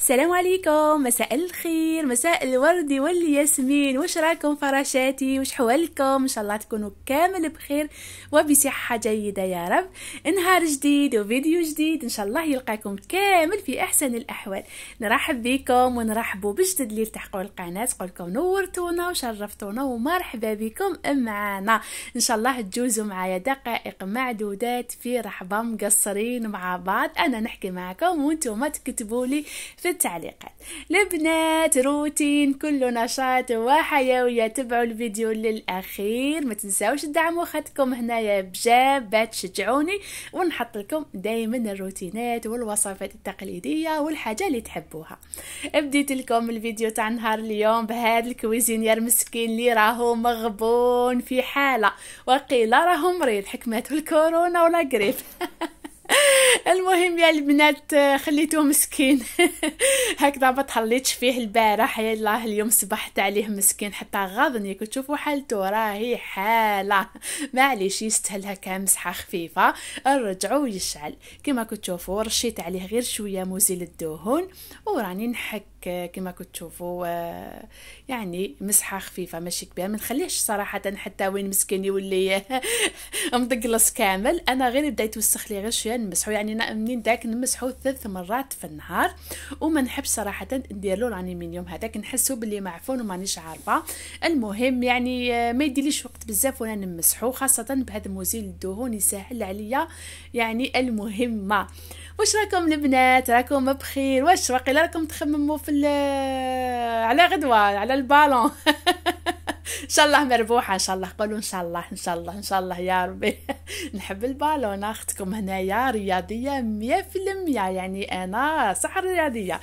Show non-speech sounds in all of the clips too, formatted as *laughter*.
السلام عليكم مساء الخير مساء الورد والياسمين واش راكم فراشاتي واش حوالكم ان شاء الله تكونوا كامل بخير وبصحه جيده يا رب نهار جديد وفيديو جديد ان شاء الله يلقاكم كامل في احسن الاحوال نرحب بكم ونرحبوا بجدد اللي التحقوا القناه قولكم نورتونا وشرفتونا ومرحبا بكم معنا ان شاء الله تجوزوا معايا دقائق معدودات في رحبه مقصرين مع بعض انا نحكي معكم وانتم تكتبوا لي في في التعليقات البنات روتين كل نشاط وحيوية تبعوا الفيديو للأخير ما تنساوش تدعموا خدكم هنايا بجابة تشجعوني ونحط لكم دايما الروتينات والوصفات التقليدية والحاجة اللي تحبوها بديت لكم الفيديو تاع نهار اليوم بهذا الكويزينير مسكين اللي راهو مغبون في حالة وقيل راهو مريض حكمته الكورونا ولا قريب *laughs* *laughs* المهم يا البنات خليتوه مسكين *laughs* هكذا ما تحليتش فيه البارح الله اليوم صبحت عليه مسكين حتى غضني كنت تشوفوا حالته راهي حاله *laughs* معليش يستهلها كام مسحه خفيفه نرجعو يشعل كما كنت رشيت عليه غير شويه مزيل الدهون وراني نحك كما كنت تشوفوا آه، يعني مسحه خفيفه ماشي كبيره ما نخليهش صراحه حتى وين مسكين يولي مدقلص كامل انا غير بديت وسخ لي غير شويه نمسحو يعني منين داك نمسحو ثلاث مرات في النهار وما نحبش صراحه ندير له يوم هذاك نحسو باللي معفون ومانيش عارفه المهم يعني آه، ما يديليش وقت بزاف وانا نمسحو خاصه بهذا مزيل الدهون يسهل عليا يعني المهمه واش راكم البنات راكم بخير واش واقيلا راكم تخمموا في آه، على غدوه على البالون *laughs* ان شاء الله مربوحه ان شاء الله قولوا ان شاء الله ان شاء الله ان شاء الله يا ربي *laughs* نحب البالون اختكم هنايا رياضيه مية المية يعني انا صح رياضيه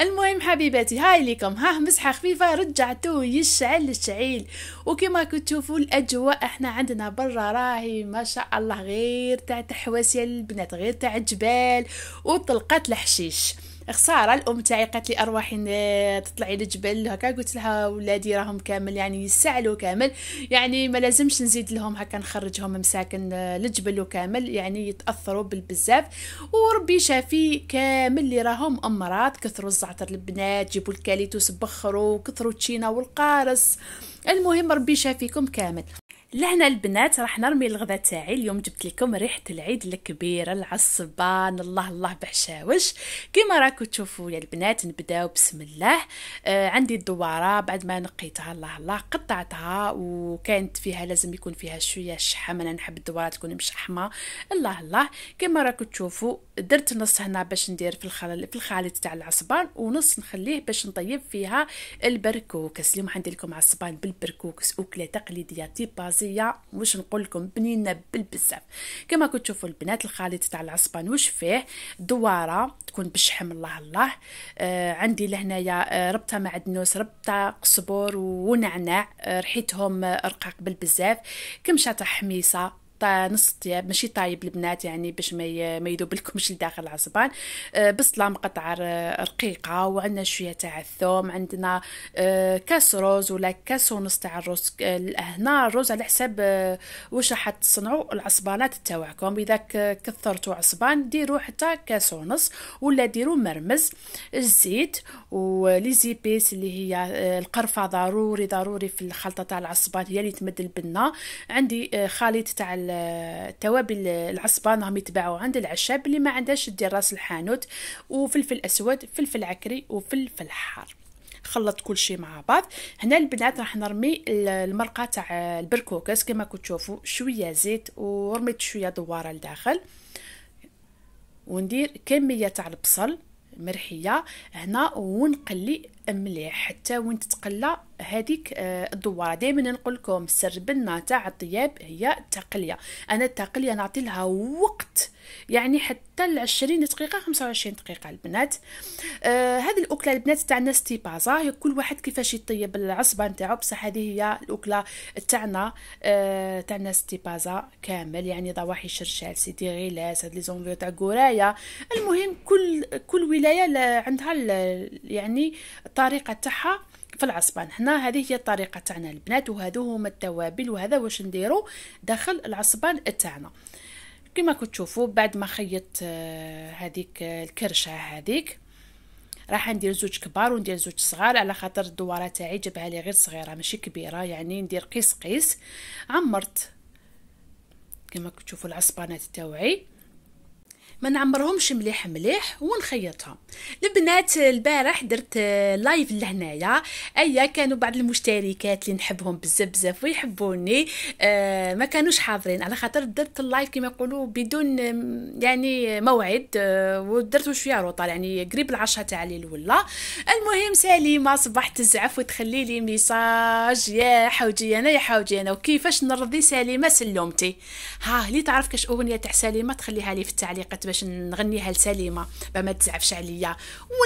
المهم حبيباتي هاي ليكم ها مسحه خفيفه رجعتو يشعل الشعيل وكما كتشوفوا الاجواء احنا عندنا برا راهي ما شاء الله غير تاع يا البنات غير تاع الجبال وطلقات الحشيش خساره الام تاعي قالت لي ارواحي تطلعي للجبل هكا قلت لها ولادي راهم كامل يعني يسعلوا كامل يعني ما لازمش نزيد لهم هكا نخرجهم مساكن للجبل وكامل يعني يتاثروا بالبزاف وربي شافي كامل اللي راهم امراض كثروا الزعتر البنات جيبوا الكاليتوس بخروا كثروا التشينا والقارص المهم ربي شافيكم كامل لهنا البنات راح نرمي الغدا تاعي اليوم جبت لكم ريحه العيد الكبيره العصبان الله الله بحشاوش كيما راكو تشوفوا يا البنات نبداو بسم الله آه عندي الدواره بعد ما نقيتها الله الله قطعتها وكانت فيها لازم يكون فيها شويه شحم انا نحب الدواره تكون مشحمه الله الله كيما راكو تشوفوا درت نص هنا باش ندير في الخليط في الخليط تاع العصبان ونص نخليه باش نطيب فيها البركوكس اليوم عندي لكم عصبان بالبركوكس وكله تقليديه تيباز الراسيه واش نقول لكم بنينه بالبزاف كما كتشوفوا البنات الخليط تاع العصبان واش فيه دواره تكون بشحم الله الله آه عندي لهنايا آه، ربطه معدنوس ربطه قصبور ونعناع آه، ريحتهم آه، رقاق بالبزاف كمشه حميصه نص طياب ماشي طايب البنات يعني باش ما ما يذوبلكمش لداخل العصبان بصله أه، مقطعه رقيقه وعندنا شويه تاع الثوم عندنا أه، كاس روز ولا كاس ونص تاع الروز أه، هنا الروز على حساب واش راح تصنعوا العصبانات تاعكم اذا كثرتوا عصبان ديروا حتى كاس ونص ولا ديروا مرمز الزيت ولي زيبيس اللي هي القرفه ضروري ضروري في الخلطه تاع العصبان هي اللي تمد البنه عندي خليط تاع التوابل العصبان راهم يتباعوا عند العشاب اللي ما عندهاش دير راس الحانوت وفلفل اسود فلفل عكري وفلفل حار خلط كل شيء مع بعض هنا البنات راح نرمي المرقه تاع البركوكس كما كنت تشوفوا شويه زيت ورميت شويه دواره لداخل وندير كميه تاع البصل مرحيه هنا ونقلي مليح حتى وين تتقلى هذيك آه، الدواره دائما نقول لكم بنا تاع الطياب هي التقليه انا التقليه نعطي لها وقت يعني حتى ل 20 دقيقه 25 دقيقه البنات آه هذه الاكله البنات تاع تاعنا ستيبازا كل واحد كيفاش يطيب العصبه نتاعو بصح هذه هي الاكله تاعنا آه الناس تيبازا كامل يعني ضواحي شرشال سيدي غيلاس هاد لي زونفيو تاع كورايا المهم كل كل ولايه عندها يعني الطريقه تاعها في العصبان هنا هذه هي الطريقه تاعنا البنات وهذو هما التوابل وهذا واش نديرو داخل العصبان تاعنا كما تشوفوا بعد ما خيطت آه، هذيك آه، الكرشه هذيك راح ندير زوج كبار وندير زوج صغار على خاطر الدواره تاعي جبها لي غير صغيره ماشي كبيره يعني ندير قيس قيس عمرت كما تشوفوا العصبانات تاوعي ما نعمرهمش مليح مليح ونخيطهم البنات البارح درت لايف لهنايا ايا كانوا بعض المشتركات اللي نحبهم بزاف بزاف ويحبوني آه ما كانوش حاضرين على خاطر درت اللايف كما يقولوا بدون يعني موعد آه ودرته شويه روطه يعني قريب العشرة تاع الليل ولا المهم سليمه صبحت تزعف وتخلي لي ميساج يا حوجي انا يا حوجي انا وكيفاش نرضي سليمه سلومتي ها لي تعرف كاش اغنيه تاع سليمه تخليها لي في التعليقات باش نغنيها لسليمه ما تزعفش عليا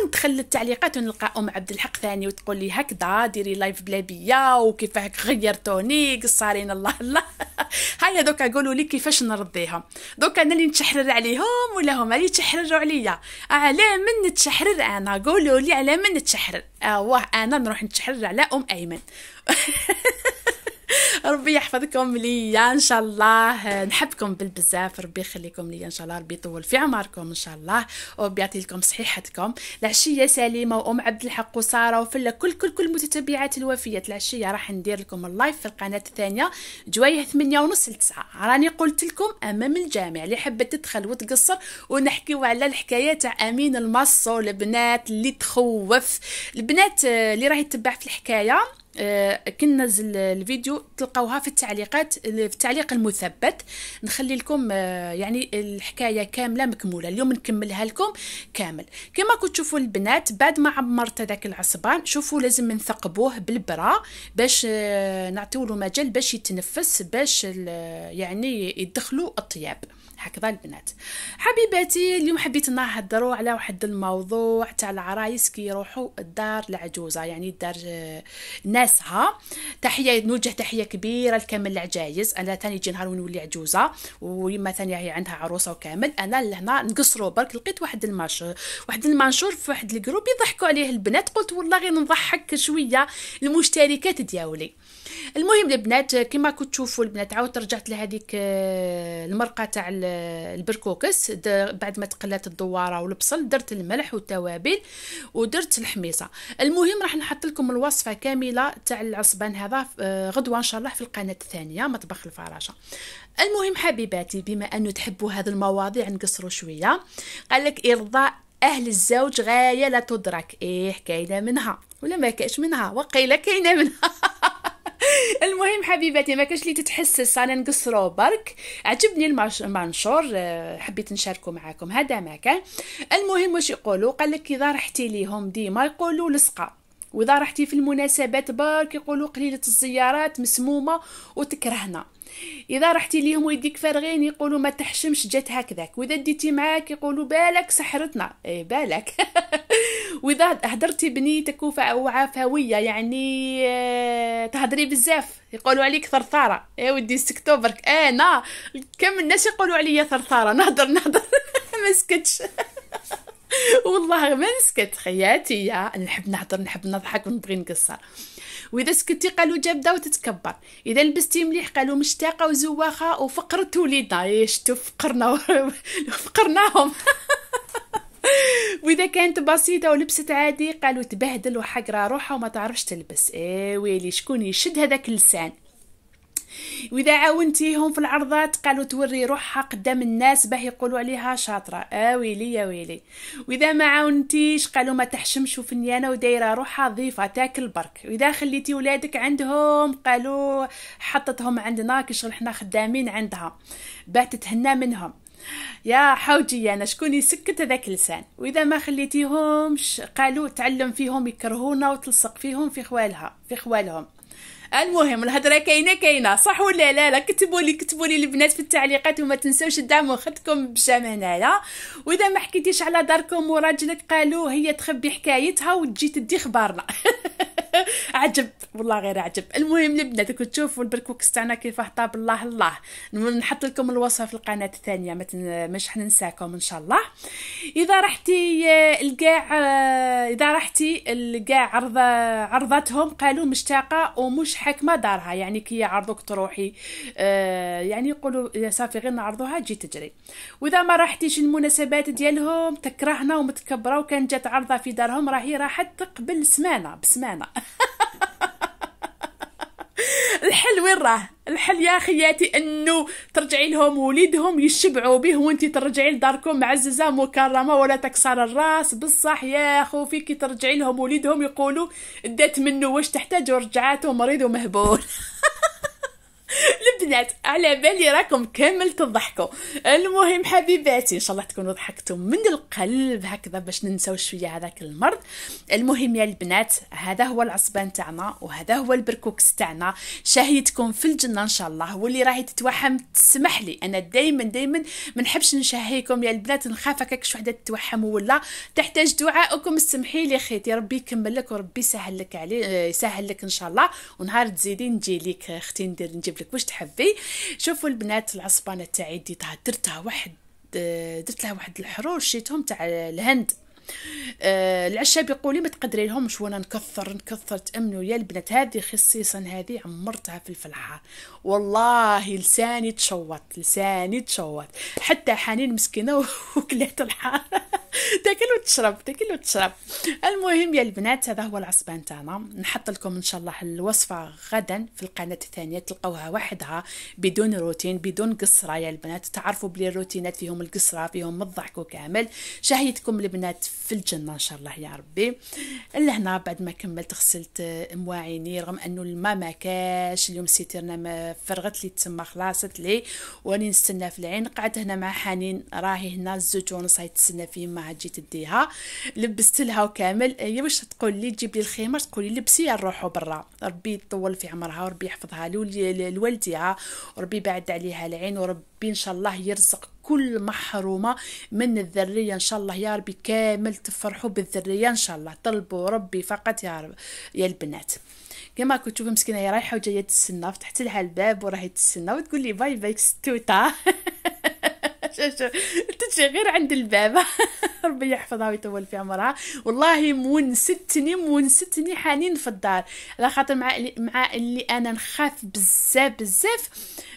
وندخل للتعليقات ونلقى ام عبد الحق ثاني وتقول لي هكذا ديري لايف بلا بيا هك غيرتوني قصارين الله الله *laughs* هيا دوكا قولوا لي كيفاش نرضيهم دوكا انا اللي نتشحرر عليهم ولا هما اللي يتشحرروا عليا على من نتشحرر انا قولوا لي على من نتشحرر واه انا نروح نتشحرر على ام ايمن *laughs* ربي يحفظكم ليا ان شاء الله نحبكم بالبزاف ربي يخليكم ليا ان شاء الله ربي يطول في عمركم ان شاء الله وبيعطي لكم صحيحتكم العشيه سليمه وام عبد الحق وساره وفلا كل كل كل متتبعات الوفيات العشيه راح ندير لكم اللايف في القناه الثانيه جوايه 8 ونص ل 9 راني قلت لكم امام الجامع اللي حبت تدخل وتقصر ونحكيو على الحكايه تاع امين المصو البنات اللي تخوف البنات آه، اللي راهي تتبع في الحكايه آه، كي ننزل الفيديو تلقاوها في التعليقات في التعليق المثبت نخلي لكم آه، يعني الحكايه كامله مكموله اليوم نكملها لكم كامل كما كنت تشوفوا البنات بعد ما عمرت هذاك العصبان شوفوا لازم نثقبوه بالبرا باش آه، نعطيو له مجال باش يتنفس باش يعني يدخلوا الطياب هكذا البنات حبيباتي اليوم حبيت نهضروا على واحد الموضوع تاع العرايس يروحوا الدار العجوزه يعني الدار آه، ناسها تحيه نوجه تحيه كبيره لكامل العجايز انا ثاني يجي نهار ونولي عجوزه ويما ثاني هي عندها عروسه وكامل انا لهنا نقصروا برك لقيت واحد الماش واحد المنشور في واحد الجروب يضحكوا عليه البنات قلت والله غير نضحك شويه المشتركات دياولي المهم البنات كما كنت تشوفوا البنات عاود رجعت لهذيك آه، المرقه تاع البركوكس در بعد ما تقلات الدواره والبصل درت الملح والتوابل ودرت الحميصه المهم راح نحط لكم الوصفه كامله تاع العصبان هذا آه، غدوه ان شاء الله في القناه الثانيه مطبخ الفراشه المهم حبيباتي بما انه تحبوا هذه المواضيع نقصروا شويه قال لك ارضاء اهل الزوج غايه لا تدرك ايه كاينه منها ولا ما كاش منها وقيله كاينه منها *laughs* *laughs* المهم حبيباتي ما كاش لي تتحسس انا نقصرو برك عجبني المنشور آه، حبيت نشاركه معاكم هذا ما كان آه. المهم واش يقولوا قال لك اذا رحتي ليهم ديما يقولوا لصقه واذا رحتي في المناسبات برك يقولوا قليله الزيارات مسمومه وتكرهنا اذا رحتي ليهم ويديك فارغين يقولوا ما تحشمش جات هكذاك واذا ديتي معاك يقولوا بالك سحرتنا اي بالك *laughs* واذا هدرتي بنيتك وعفويه يعني آه، تهدري بزاف يقولوا عليك ثرثاره اي ودي سكتو برك انا إيه، كم الناس يقولوا عليا ثرثاره نهضر نهضر *laughs* ما سكتش *laughs* *laughs* والله ما نسكت خياتي يا نحب نهضر نحب نضحك ونبغي نقصر واذا سكتي قالوا جابده وتتكبر اذا لبستي مليح قالوا مشتاقه وزواخه وفقرت وليدنا إيه، شتو فقرنا *laughs* فقرناهم *laughs* واذا كانت بسيطه ولبست عادي قالوا تبهدل وحقره روحها وما تعرفش تلبس ايه ويلي شكون يشد هذاك اللسان واذا عاونتيهم في العرضات قالوا توري روحها قدام الناس باه يقولوا عليها شاطره اه ويلي يا ويلي واذا ما عاونتيش قالوا ما تحشمش وفنيانه ودايره روحها ضيفه تاكل برك واذا خليتي ولادك عندهم قالوا حطتهم عندنا كي شغل حنا خدامين عندها باه تتهنى منهم يا حوجي انا شكون يسكت هذاك اللسان واذا ما خليتيهمش قالوا تعلم فيهم يكرهونا وتلصق فيهم في خوالها في خوالهم المهم الهضره كاينه كاينه صح ولا لا لا كتبوا لي كتبوا لي البنات في التعليقات وما تنساوش تدعموا خدكم بشام هنايا واذا ما حكيتيش على داركم وراجلك قالوا هي تخبي حكايتها وتجي تدي خبارنا *laughs* *laughs* عجب والله غير عجب المهم البنات كنت تشوفوا البركوكس تاعنا كيفاه طاب الله الله نحط لكم الوصفه في القناه الثانيه مش حننساكم ان شاء الله اذا رحتي آه، القاع آه، اذا رحتي القاع عرض عرضتهم قالوا مشتاقه ومش حاكمه دارها يعني كي يعرضوك تروحي آه، يعني يقولوا صافي غير نعرضوها تجي تجري واذا ما رحتيش المناسبات ديالهم تكرهنا ومتكبره وكان جات عرضه في دارهم راهي راحت قبل سمانه بسمانه *laughs* *laughs* الحل وين راه الحل يا خياتي انه ترجعي لهم وليدهم يشبعوا به وانت ترجعي لداركم معززه مكرمه ولا تكسر الراس بصح يا خوفي كي ترجعي لهم وليدهم يقولوا دات منه واش تحتاج ورجعاته مريض ومهبول *laughs* *laughs* البنات على بالي راكم كامل تضحكوا المهم حبيباتي ان شاء الله تكونوا ضحكتوا من القلب هكذا باش ننساو شويه هذاك المرض المهم يا البنات هذا هو العصبان تاعنا وهذا هو البركوكس تاعنا شهيتكم في الجنه ان شاء الله واللي راهي تتوحم تسمح لي انا دائما دائما ما نحبش نشهيكم يا البنات نخاف هكاك شو وحده تتوحم ولا تحتاج دعائكم سمحي لي خيتي ربي يكمل لك وربي يسهل لك عليه آه، يسهل لك ان شاء الله ونهار تزيدين نجي ليك اختي آه، ندير نجيب لك واش تحبي شوفوا البنات العصبانه تاعي ديتها درتها واحد آه، درت لها واحد الحرور شيتهم تاع الهند آه العشاء بيقولي ما تقدري شو انا نكثر نكثر تامنوا يا البنات هذه خصيصا هذه عمرتها في الفلحه والله لساني تشوط لساني تشوط حتى حنين مسكينه *laughs* وكلات الحاره *laughs* تاكل وتشرب تاكل وتشرب المهم يا البنات هذا هو العصبان تاعنا نحط لكم ان شاء الله الوصفه غدا في القناه الثانيه تلقاوها وحدها بدون روتين بدون قصره يا البنات تعرفوا بلي الروتينات فيهم القصره فيهم الضحك كامل شهيتكم البنات في الجنه ان شاء الله يا ربي لهنا بعد ما كملت غسلت مواعيني رغم انه الماء ما كاش اليوم سيتيرنا ما فرغت لي تما خلاصت لي وراني نستنى في العين قعدت هنا مع حنين راهي هنا الزوج ونص تسنى فيه ما عاد جيت تديها لبست لها وكامل هي إيه، واش تقول لي تجيب لي الخيمه تقول لي لبسي نروحوا برا ربي يطول في عمرها وربي يحفظها لوالديها وربي يبعد عليها العين وربي ان شاء الله يرزق كل محرومة من الذرية إن شاء الله يا ربي كامل تفرحوا بالذرية إن شاء الله طلبوا ربي فقط يا رب يا البنات كما كنت تشوفي مسكينه هي رايحه وجايه تسنى فتحت لها الباب وراهي تسنى وتقول لي باي باي ستوته *laughs* *laughs* تجي غير عند الباب *laughs* ربي يحفظها ويطول في عمرها والله مونستني مونستني حنين في الدار على خاطر مع مع اللي انا نخاف بزاف بزاف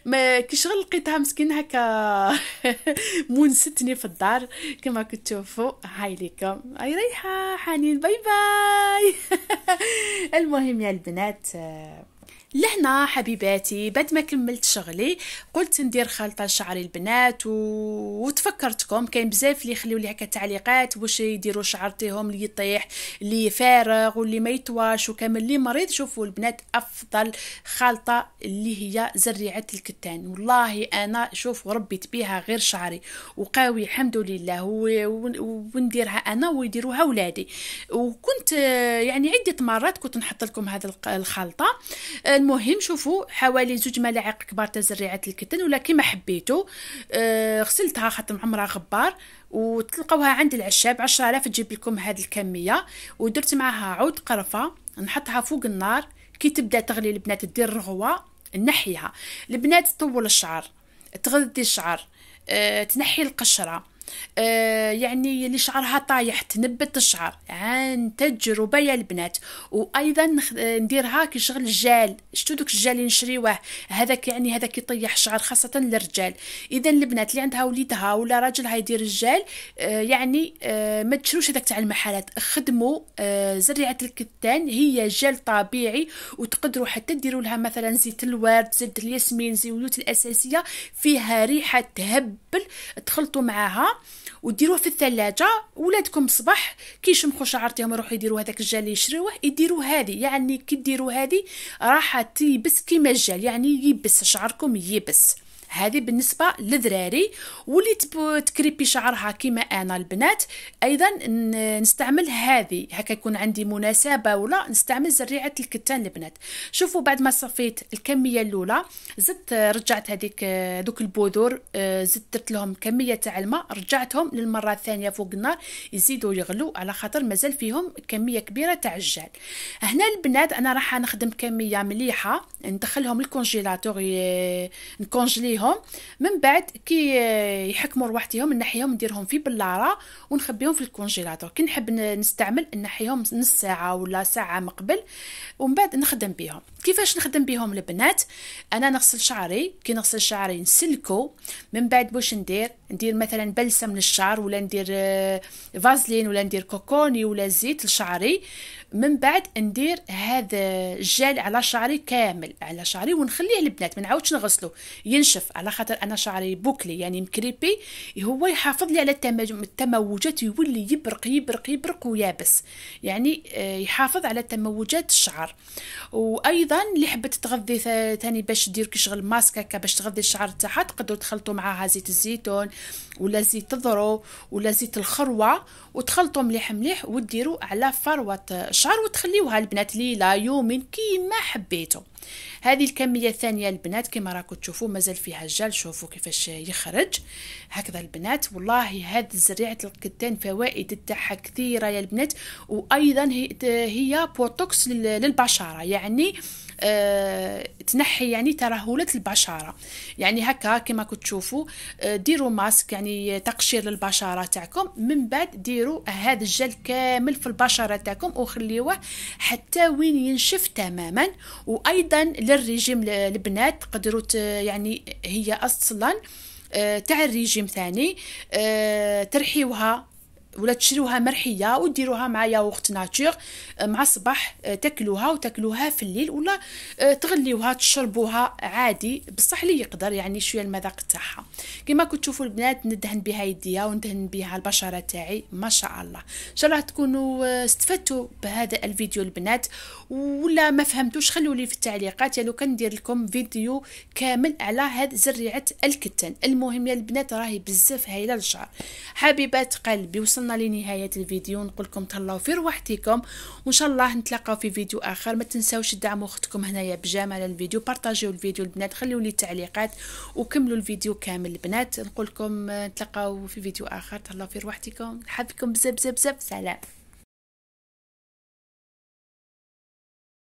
ما كي شغل لقيتها مسكين هكا *laughs* مونستني في الدار كما كتشوفوا هاي ليكم هاي ريحه حنين باي باي المهم يا البنات آه، لهنا حبيباتي بعد ما كملت شغلي قلت ندير خلطه لشعري البنات و... وتفكرتكم كاين بزاف اللي يخليو لي هكا تعليقات واش يديروا شعر اللي يطيح اللي فارغ واللي ما يتواش وكامل اللي مريض شوفوا البنات افضل خلطه اللي هي زريعه الكتان والله انا شوف ربيت بها غير شعري وقاوي الحمد لله و... و... ونديرها انا ويديروها ولادي وكنت يعني عده مرات كنت نحط لكم هذه الخلطه المهم شوفوا حوالي زوج ملاعق كبار تاع زريعه الكتان ولا كيما حبيتو آه، غسلتها خاطر معمره غبار وتلقاوها عند العشاب 10000 تجيب لكم هاد الكميه ودرت معاها عود قرفه نحطها فوق النار كي تبدا تغلي البنات دير الرغوه نحيها البنات طول الشعر تغذي الشعر آه، تنحي القشره آه، يعني اللي شعرها طايح تنبت الشعر عن تجربه يا البنات وايضا آه، نديرها كي شغل الجال شتو دوك الجال اللي نشريوه هذاك يعني هذاك يطيح الشعر خاصه للرجال اذا البنات اللي عندها وليدها ولا راجلها يدير الجال آه، يعني ما تشروش هذاك تاع المحلات خدموا زريعه الكتان هي جال طبيعي وتقدروا حتى ديروا لها مثلا زيت الورد زيت الياسمين زيوت الاساسيه فيها ريحه تهبل تخلطوا معاها وديروه في الثلاجه ولادكم صباح كيشمخوا شعرتهم يروحوا يديروا هذاك الجل اللي يشروه يديروا هذه يعني كي ديروا هذه راح تيبس كيما الجل يعني يبس شعركم يبس هذه بالنسبه للذراري واللي تكريبي شعرها كما انا البنات ايضا نستعمل هذه هكا يكون عندي مناسبه ولا نستعمل زريعه الكتان البنات شوفوا بعد ما صفيت الكميه الاولى زدت رجعت هذيك دوك البذور آه، زدت درت لهم كميه تاع الماء رجعتهم للمره الثانيه فوق النار يزيدوا يغلو على خاطر مازال فيهم كميه كبيره تاع الجال هنا البنات انا راح نخدم كميه مليحه ندخلهم الكونجيلاتور نكونجليهم ديالهم من بعد كي يحكموا رواحتهم نحيهم نديرهم في بلاره ونخبيهم في الكونجيلاتور كي نحب نستعمل نحيهم نص ساعه ولا ساعه مقبل ومن بعد نخدم بهم كيفاش نخدم بهم البنات انا نغسل شعري كي نغسل شعري نسلكو من بعد واش ندير ندير مثلا بلسم للشعر ولا ندير آه، فازلين ولا ندير كوكوني ولا زيت لشعري من بعد ندير هذا الجل على شعري كامل على شعري ونخليه البنات ما نعاودش نغسلو ينشف على خاطر انا شعري بوكلي يعني مكريبي هو يحافظ لي على التموجات يولي يبرق يبرق يبرق ويابس يعني آه، يحافظ على تموجات الشعر وايضا اللي حبت تغذي ثاني باش دير كي شغل ماسك هكا باش تغذي الشعر تاعها تقدروا تخلطوا معاها زيت الزيتون ولا زيت الذرو ولا زيت الخروه وتخلطو مليح مليح وديروا على فروه الشعر وتخليوها البنات ليله يومين كيما حبيتو هذه الكميه الثانيه البنات كما راكم تشوفوا مازال فيها الجل شوفوا كيفاش يخرج هكذا البنات والله هاد زريعه القدان فوائد تاعها كثيره يا البنات وايضا هي بوتوكس للبشره يعني آه، تنحي يعني ترهلات البشره يعني هكا كما كتشوفوا آه، ديروا ماسك يعني تقشير للبشره تاعكم من بعد ديروا هذا الجل كامل في البشره تاعكم وخليوه حتى وين ينشف تماما وايضا للرجيم البنات تقدروا يعني هي اصلا آه، تاع الريجيم ثاني ترحيوها ولا تشروها مرحيه وديروها مع ياغورت ناتور آه، مع الصباح آه، تاكلوها وتاكلوها في الليل ولا آه، تغليوها تشربوها عادي بصح اللي يقدر يعني شويه المذاق تاعها كما كنت تشوفوا البنات ندهن بها يديا وندهن بها البشره تاعي ما شاء الله ان شاء الله تكونوا استفدتوا بهذا الفيديو البنات ولا ما فهمتوش خلوا لي في التعليقات يعني ندير لكم فيديو كامل على هاد زريعه الكتان المهم يا البنات راهي بزاف هايله الشعر حبيبات قلبي وصل وصلنا لنهايه الفيديو نقول لكم تهلاو في رواحتكم وان شاء الله نتلاقاو في فيديو اخر ما تنساوش تدعموا اختكم هنايا بجمال الفيديو بارطاجيو الفيديو البنات خليو لي تعليقات وكملوا الفيديو كامل البنات نقول لكم نتلاقاو في فيديو اخر تهلاو في رواحتكم نحبكم بزاف بزاف بزاف سلام